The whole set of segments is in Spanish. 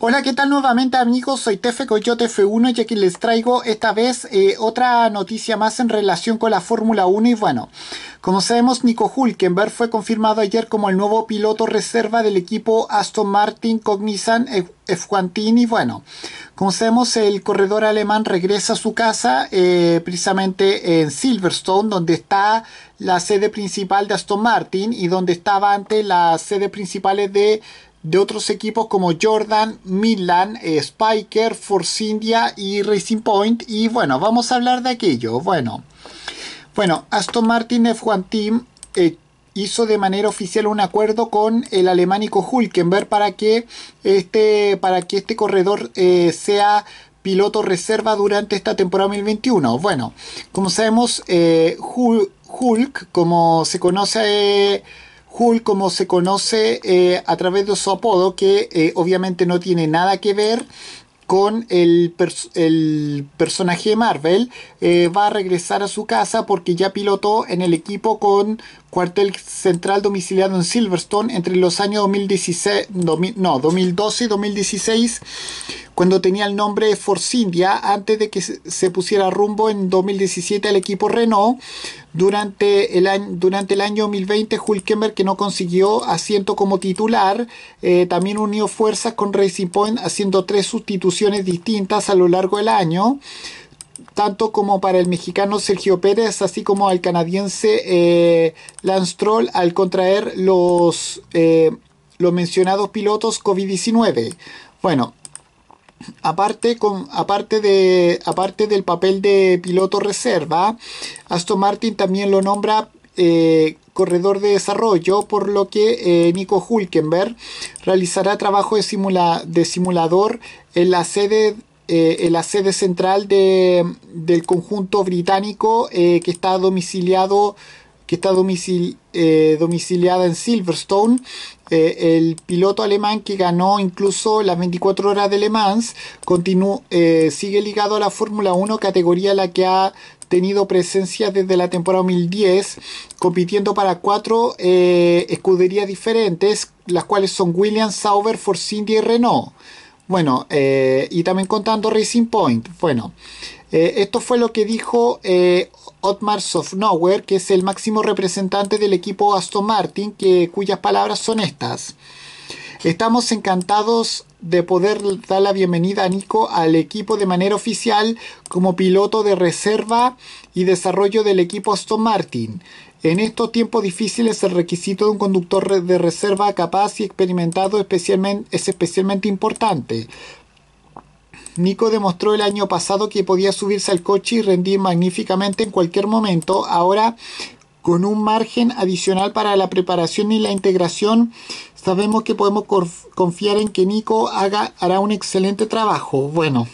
Hola, ¿qué tal nuevamente amigos? Soy Tefe Coyote F1 y aquí les traigo esta vez eh, otra noticia más en relación con la Fórmula 1 y bueno, como sabemos Nico Hulkenberg fue confirmado ayer como el nuevo piloto reserva del equipo Aston Martin Cognizant F1 y bueno, como sabemos el corredor alemán regresa a su casa eh, precisamente en Silverstone donde está la sede principal de Aston Martin y donde estaba antes la sede principales de de otros equipos como Jordan, Milan, eh, Spiker, Force India y Racing Point. Y bueno, vamos a hablar de aquello. Bueno, bueno Aston Martin F1 Team eh, hizo de manera oficial un acuerdo con el alemánico Hulkenberg para que este, para que este corredor eh, sea piloto reserva durante esta temporada 2021. Bueno, como sabemos, Hulk, como se conoce Hulk como se conoce eh, a través de su apodo, que eh, obviamente no tiene nada que ver con el, personaje de Marvel, eh, va a regresar a su casa porque ya pilotó en el equipo con cuartel central domiciliado en Silverstone entre los años 2016, no, 2012 y 2016 cuando tenía el nombre Force India, antes de que se pusiera rumbo en 2017 al equipo Renault. Durante el, año, durante el año 2020, Hulkenberg, que no consiguió asiento como titular, eh, también unió fuerzas con Racing Point, haciendo tres sustituciones distintas a lo largo del año tanto como para el mexicano Sergio Pérez, así como al canadiense eh, Lance Troll, al contraer los, eh, los mencionados pilotos COVID-19. Bueno, Aparte, con, aparte, de, aparte del papel de piloto reserva, Aston Martin también lo nombra eh, corredor de desarrollo, por lo que eh, Nico Hulkenberg realizará trabajo de, simulador en la sede eh, en la sede central de, del conjunto británico que está domiciliado que está eh, domiciliada en Silverstone. Eh, el piloto alemán que ganó incluso las 24 horas de Le Mans eh, sigue ligado a la Fórmula 1, categoría la que ha tenido presencia desde la temporada 2010, compitiendo para cuatro escuderías diferentes, las cuales son Williams, Sauber, Force y Renault. Bueno, eh, y también contando Racing Point. Bueno, eh, esto fue lo que dijo eh, Otmar Sofnauer, que es el máximo representante del equipo Aston Martin, que, cuyas palabras son estas. Estamos encantados de poder dar la bienvenida a Nico al equipo de manera oficial como piloto de reserva y desarrollo del equipo Aston Martin. En estos tiempos difíciles el requisito de un conductor de reserva capaz y experimentado especialmente, es especialmente importante. Nico demostró el año pasado que podía subirse al coche y rendir magníficamente en cualquier momento. Ahora, con un margen adicional para la preparación y la integración, Sabemos que podemos confiar en que Nico hará un excelente trabajo. Bueno,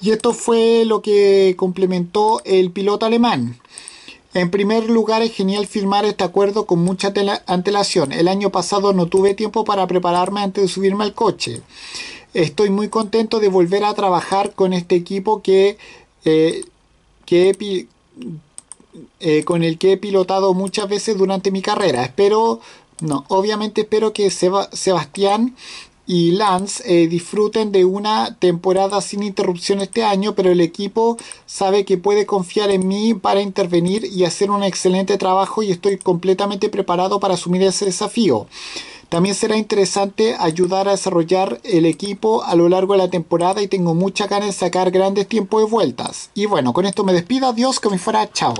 y esto fue lo que complementó el piloto alemán. En primer lugar, es genial firmar este acuerdo con mucha antelación. El año pasado no tuve tiempo para prepararme antes de subirme al coche. Estoy muy contento de volver a trabajar con este equipo que, eh, eh, con el que he pilotado muchas veces durante mi carrera. Espero no, obviamente espero que Sebastián y Lance eh, disfruten de una temporada sin interrupción este año, pero el equipo sabe que puede confiar en mí para intervenir y hacer un excelente trabajo y estoy completamente preparado para asumir ese desafío. También será interesante ayudar a desarrollar el equipo a lo largo de la temporada y tengo mucha ganas de sacar grandes tiempos de vueltas. Y bueno, con esto me despido, adiós, que me fuera, chao.